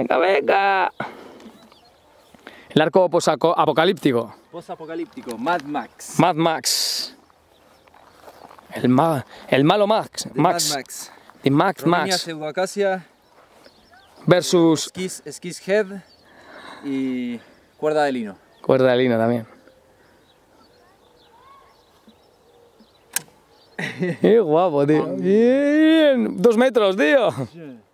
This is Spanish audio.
Venga, venga. El arco apocalíptico. Posapocalíptico, Mad Max. Mad Max. El, el malo Max. Mad Max. Mad Max. The Max. Versus. Skis, Head. Y cuerda de lino. Cuerda de lino también. ¡Qué guapo, tío! ¡Bien! ¡Dos metros, tío!